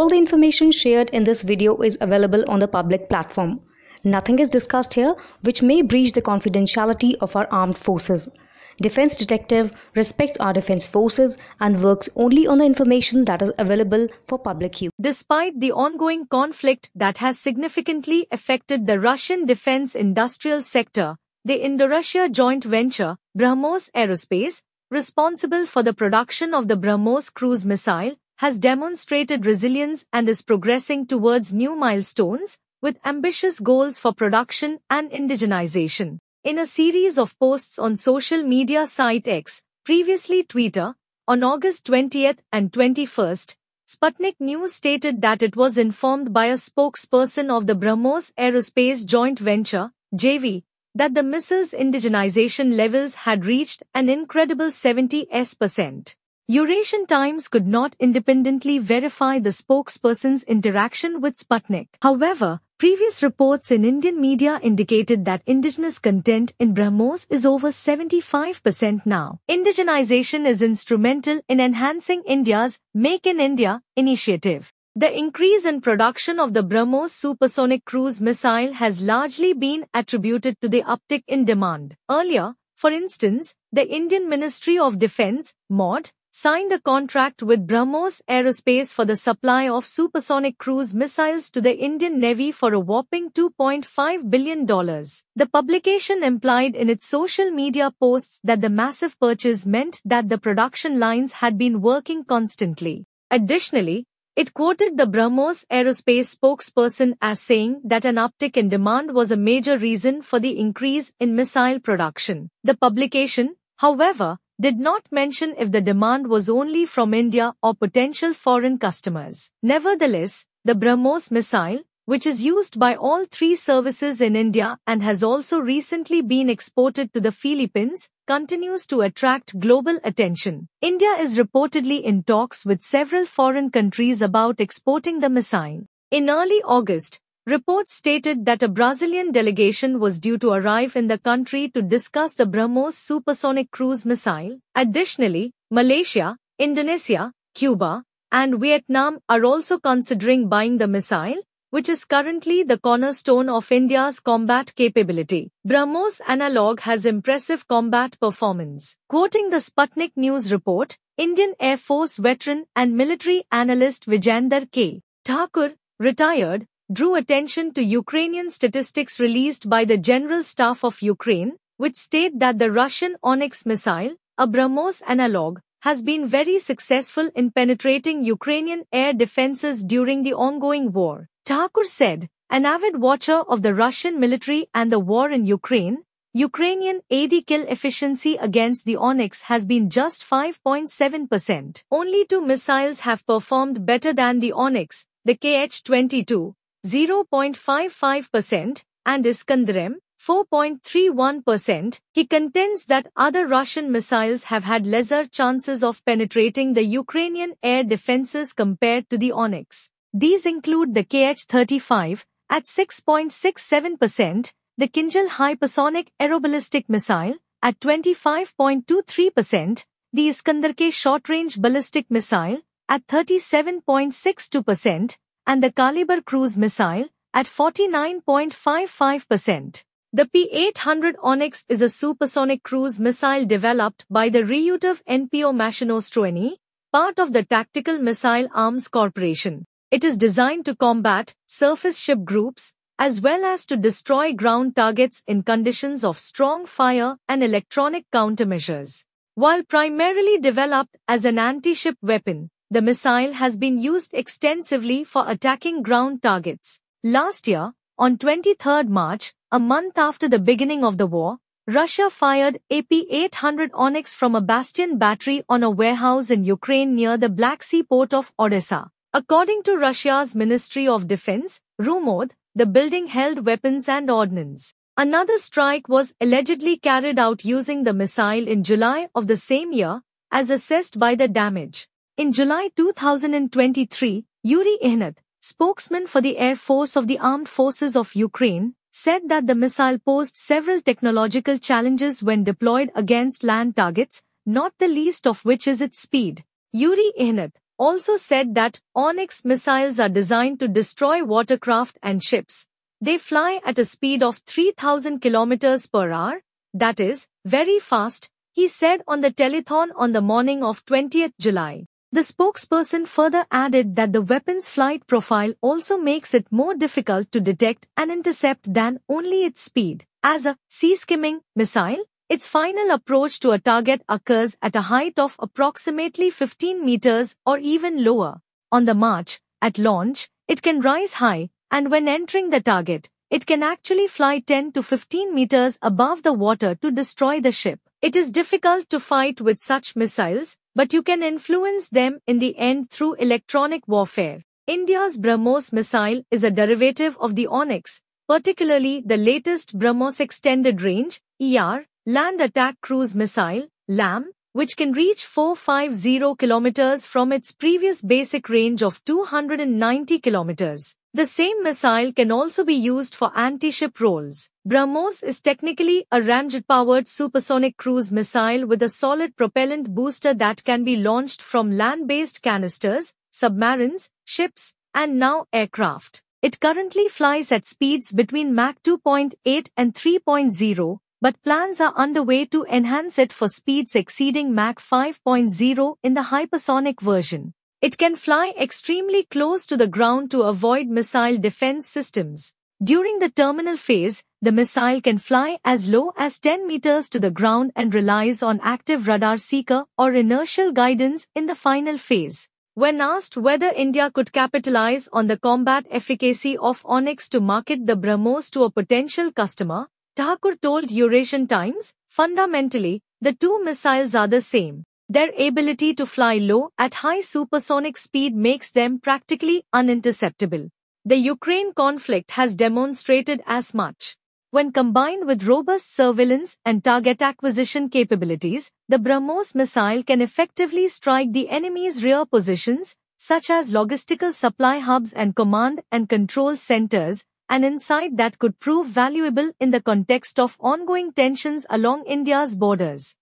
All the information shared in this video is available on the public platform. Nothing is discussed here which may breach the confidentiality of our armed forces. Defense Detective respects our defense forces and works only on the information that is available for public use. Despite the ongoing conflict that has significantly affected the Russian defense industrial sector, the Indo-Russia joint venture, BrahMos Aerospace, responsible for the production of the BrahMos cruise missile, has demonstrated resilience and is progressing towards new milestones with ambitious goals for production and indigenization. In a series of posts on social media site X, previously Twitter, on August 20th and 21st, Sputnik News stated that it was informed by a spokesperson of the BrahMos Aerospace Joint Venture, JV, that the missile's indigenization levels had reached an incredible 70s percent. Eurasian Times could not independently verify the spokesperson's interaction with Sputnik. However, previous reports in Indian media indicated that indigenous content in Brahmos is over 75% now. Indigenization is instrumental in enhancing India's Make in India initiative. The increase in production of the BrahMos supersonic cruise missile has largely been attributed to the uptick in demand. Earlier, for instance, the Indian Ministry of Defense, MOD, signed a contract with Brahmos Aerospace for the supply of supersonic cruise missiles to the Indian Navy for a whopping $2.5 billion. The publication implied in its social media posts that the massive purchase meant that the production lines had been working constantly. Additionally, it quoted the Brahmos aerospace spokesperson as saying that an uptick in demand was a major reason for the increase in missile production. The publication, however, did not mention if the demand was only from India or potential foreign customers. Nevertheless, the BrahMos missile, which is used by all three services in India and has also recently been exported to the Philippines, continues to attract global attention. India is reportedly in talks with several foreign countries about exporting the missile. In early August, Reports stated that a Brazilian delegation was due to arrive in the country to discuss the BrahMos supersonic cruise missile. Additionally, Malaysia, Indonesia, Cuba, and Vietnam are also considering buying the missile, which is currently the cornerstone of India's combat capability. BrahMos analog has impressive combat performance. Quoting the Sputnik News report, Indian Air Force veteran and military analyst Vijender K. Thakur, retired, drew attention to Ukrainian statistics released by the General Staff of Ukraine, which state that the Russian Onyx missile, a BrahMos analog, has been very successful in penetrating Ukrainian air defenses during the ongoing war. Thakur said, an avid watcher of the Russian military and the war in Ukraine, Ukrainian AD kill efficiency against the Onyx has been just 5.7%. Only two missiles have performed better than the Onyx, the KH-22, 0.55%, and Iskandarem, 4.31%. He contends that other Russian missiles have had lesser chances of penetrating the Ukrainian air defenses compared to the Onyx. These include the KH-35 at 6.67%, the Kinjal hypersonic aeroballistic missile at 25.23%, the Iskandar K short-range ballistic missile at 37.62%, and the Kaliber cruise missile at 49.55%. The P-800 Onyx is a supersonic cruise missile developed by the Ryutov NPO Machinostroni, part of the Tactical Missile Arms Corporation. It is designed to combat surface ship groups as well as to destroy ground targets in conditions of strong fire and electronic countermeasures. While primarily developed as an anti-ship weapon, the missile has been used extensively for attacking ground targets. Last year, on 23 March, a month after the beginning of the war, Russia fired AP-800 Onyx from a Bastion battery on a warehouse in Ukraine near the Black Sea port of Odessa. According to Russia's Ministry of Defense, Rumod, the building held weapons and ordnance. Another strike was allegedly carried out using the missile in July of the same year, as assessed by the damage. In July 2023, Yuri Ehnat, spokesman for the Air Force of the Armed Forces of Ukraine, said that the missile posed several technological challenges when deployed against land targets, not the least of which is its speed. Yuri Ehnat also said that Onyx missiles are designed to destroy watercraft and ships. They fly at a speed of 3000 kilometers per hour, that is, very fast, he said on the telethon on the morning of 20th July. The spokesperson further added that the weapon's flight profile also makes it more difficult to detect and intercept than only its speed. As a sea-skimming missile, its final approach to a target occurs at a height of approximately 15 meters or even lower. On the march, at launch, it can rise high, and when entering the target, it can actually fly 10 to 15 meters above the water to destroy the ship. It is difficult to fight with such missiles, but you can influence them in the end through electronic warfare. India's BrahMos missile is a derivative of the Onyx, particularly the latest BrahMos Extended Range ER, Land Attack Cruise Missile LAM, which can reach 450 kilometers from its previous basic range of 290 kilometers. The same missile can also be used for anti-ship roles. BrahMos is technically a ramjet-powered supersonic cruise missile with a solid propellant booster that can be launched from land-based canisters, submarines, ships, and now aircraft. It currently flies at speeds between Mach 2.8 and 3.0, but plans are underway to enhance it for speeds exceeding Mach 5.0 in the hypersonic version. It can fly extremely close to the ground to avoid missile defense systems. During the terminal phase, the missile can fly as low as 10 meters to the ground and relies on active radar seeker or inertial guidance in the final phase. When asked whether India could capitalize on the combat efficacy of Onyx to market the BrahMos to a potential customer, Thakur told Eurasian Times, fundamentally, the two missiles are the same. Their ability to fly low at high supersonic speed makes them practically uninterceptable. The Ukraine conflict has demonstrated as much. When combined with robust surveillance and target acquisition capabilities, the BrahMos missile can effectively strike the enemy's rear positions, such as logistical supply hubs and command and control centers, an insight that could prove valuable in the context of ongoing tensions along India's borders.